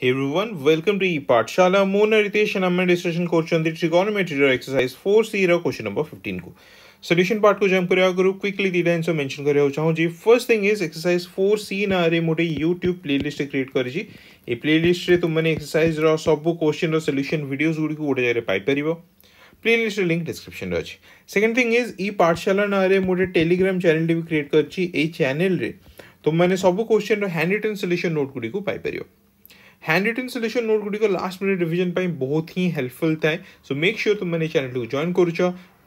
Hey everyone, welcome to e Shala Moon Aritesh and I'm discussion course चंद्री trigonometry exercise 4C रा question number 15 को solution part को jump कर गुरु quickly रीलाइन से मेंशन कर चाहूँ जी first thing is exercise four C ना रे मोटे यूट्यूब प्लेलिस्ट क्रिएट करी ए प्लेलिस्ट रे तुमने एक्सरसाइज रो सब क्वेश्चन रो सॉल्यूशन वीडियोस गुडी को गोटे जगह पाई परिबो प्लेलिस्ट लिंक डिस्क्रिप्शन रे अछि सेकंड थिंग इज ई पाठशाला ना रे मोटे टेलीग्राम चैनल भी क्रिएट करछि ए चैनल रे तुमने सब क्वेश्चन रो हैंड रिटन सॉल्यूशन नोट गुडी को पाई परिबो हैंड रिटन सॉल्यूशन ನೋಡ್ಕೊಡಿಗೂ ಲಾಸ್ಟ್ ಮಿನಿಟ್ ರಿವಿಷನ್ ପାଇଁ बहुत ही हेल्पफुल ଥାଏ सो मेक श्योर तुम मैंने चैनल को जॉइन करुच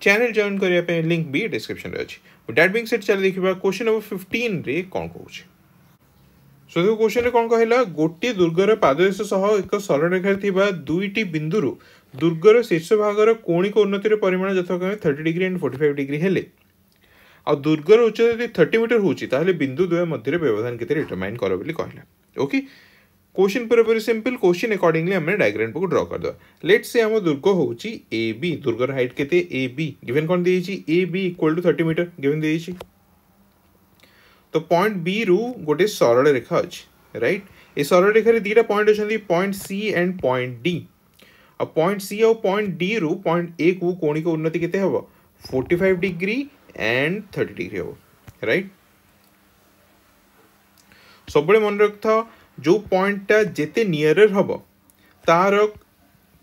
चैनल जॉइन କରିବା ପାଇଁ ଲିଙ୍କ ବି ଡିସ୍କ୍ରିପ୍ସନ୍ ରେ ଅଛି ଡାଟ୍ ବିଙ୍ଗ ସେଟ୍ ଚାଲି ଦେଖିବା क्वेश्चन ନମ୍ବର 15 ରେ କ'ଣ କହୁଛି ସୋ ଦେଖ क्वेश्चन ରେ କ'ଣ କହିଲା ଗୋଟିଏ ଦୁର୍ଗର ପାଦଦେଶ ସହ ଏକ ସରଳରେଖାରେ ଥିବା ଦୁଇଟି ବିନ୍ଦୁରୁ ଦୁର୍ଗର ଶୀର୍ଷ ଭାଗର କୋଣିକ ଉନ୍ନତିର ପରିମାଣ ଯଥାକ୍ରମେ thirty degree and forty five degree ହେଲେ ଆଉ ଦୁର୍ଗର ଉଚ୍ଚତା ଯଦି ଥର୍ଟି ମିଟର ହେଉଛି ତାହେଲେ ବିନ୍ଦୁ ଦ୍ୱୟ ମଧ୍ୟରେ ବ୍ୟବଧାନ କେତେ ଡିଟରମାଇନ୍ କର ବୋଲି କହିଲା ଓକେ क्वेश्चन पूरा पूरी सिंपल क्वेश्चन अकॉर्डिंगली हमने डायग्राम को ड्र करदे लेट से हम दुर्ग हूँ ए बी दुर्गर हाइट के ए बी गिवेन कौन दे A B equal to thirty metre given दे तो पॉइंट बी रु गोटे सरल रेखा अच्छे रईट ए सरल रेखार दुटा पॉइंट अच्छा point C and point D अब पॉइंट सी और पॉइंट डी रु पॉइंट ए को कोणिक उन्नति के हम forty five degree and thirty degree हम रईट सब मन रख था ଯେଉଁ ପଏଣ୍ଟଟା ଯେତେ ନିୟରେର୍ ହେବ ତାର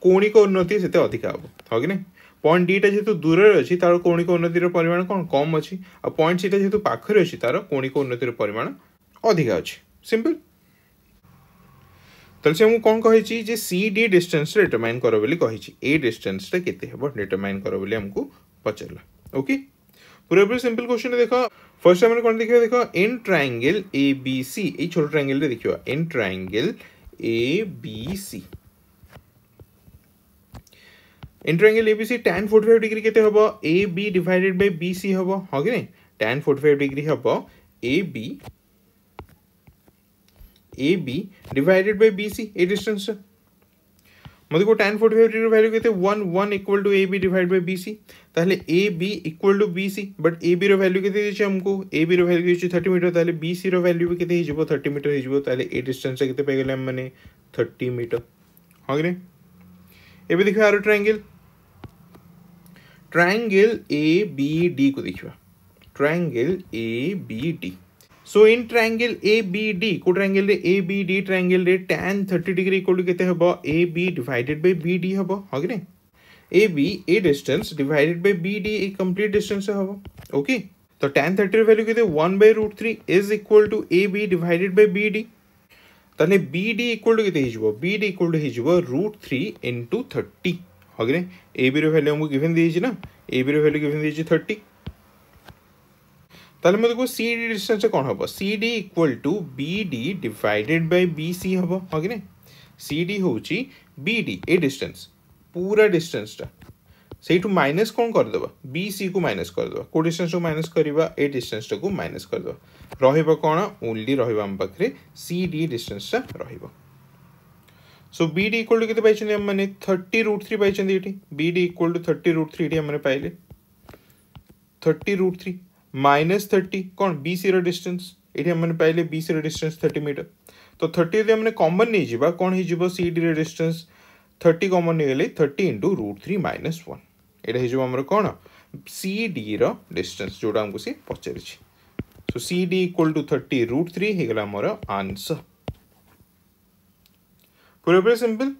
କୌଣିକ ଉନ୍ନତି ସେତେ ଅଧିକା ହେବ ହଁ କି ନାହିଁ ପଏଣ୍ଟ ଡିଟା ଯେହେତୁ ଦୂରରେ ଅଛି ତାର କୌଣିକ ଉନ୍ନତିର ପରିମାଣ କ'ଣ କମ୍ ଅଛି ଆଉ ପଏଣ୍ଟ ସିଟା ଯେହେତୁ ପାଖରେ ଅଛି ତାର କୌଣିକ ଉନ୍ନତିର ପରିମାଣ ଅଧିକା ଅଛି ସିମ୍ପଲ୍ ତାହେଲେ ସେ ମୁଁ କ'ଣ କହିଛି ଯେ ସି ଡି ଡିଷ୍ଟାନ୍ସରେ ଡିଟରମାଇନ୍ କର ବୋଲି କହିଛି ଏ ଡିଷ୍ଟାନ୍ସଟା କେତେ ହେବ ଡିଟରମାଇନ୍ କର ବୋଲି ଆମକୁ ପଚାରିଲା ଓକେ पूरे पूरे सिंपल क्वेश्चन देखो फर्स्ट टाइम कौन देखिए देखो इन ट्राइंगल ए बी सी ये छोट ट्राइंगल रे देखियो in triangle A B C in triangle A B C tan 45 degree केते हबो A B divided by B C हबो हो कि नहीं tan 45 डिग्री हबो A B A B divided by B C ए डिस्टेंस मत मतलब को tan forty five degree value कहते one one equal to A B divide by B C A B equal to B C but A B value के हमको A B रैल्यू हो थर्ट metre तेल B C रैल्यू भी कितने थर्ट मीटर हो distance के मैंने थर्ट मीटर हाँ एवं देखिए आर triangle triangle A B D को देखा triangle A B D so in triangle A B D को ट्रायंगल रे ए बी डी ट्रायंगल रे tan thirty degree equal to के हम A B divided by B D हम हाँ कि ए बी ए distance divided by B D ए कंप्लीट डिस्टेंस हम ओके तो टैन थर्टी वैल्यू के one by root three is equal to A B divided by B D B D equal to B D equal to কেতে হয়ে B D equal to হয়ে root three into A B এ value value given given ना A B B value given দিয়েছি thirty तले मते को C D distance कोन हबो C D equal to B D divided by B C हबो हो कि ने सी डी होची बी डी ए डिस्टेंस पूरा डिस्टेंस ता सेठू माइनस कौन कर देबा बी सी को माइनस कर देबा को डिस्टेंस को माइनस करबा ए डिस्टेंस को माइनस कर देबा रहिबो कोन ओनली रहिबो हम पखरे सी डी डिस्टेंस ता रहिबो so B D equal to किते पाइचें हम माने 30√3 पाइचें एटी बी डी इक्वल टू 30√3 एटी हमने पाइले 30√3 माइनस थर्टी कौन बी सी डिस्टेंस ये हमने पाइले B C distance thirty metre तो थर्टी जब हमने कमन नहीं जा कौन हो C D distance thirty common नहीं गले thirty into root three minus one यहाँ कौन सी डी रिस्टेन्स जोटा आमको सी पचार सो C D equal to thirty root three हो गला आमर आंसर पूरेपूरी सिंपल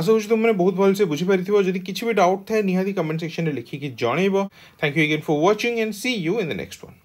ଆଶା କରୁଛି ତୁମେ ବହୁତ ଭଲସେ ବୁଝିପାରିଥିବ ଯଦି କିଛି ବି ଡାଉଟ୍ ଥାଏ ନିହାତି କମେଣ୍ଟ ସେକ୍ସନରେ ଲେଖିକି ଜଣେଇବ thank you again for watching and see you in the next one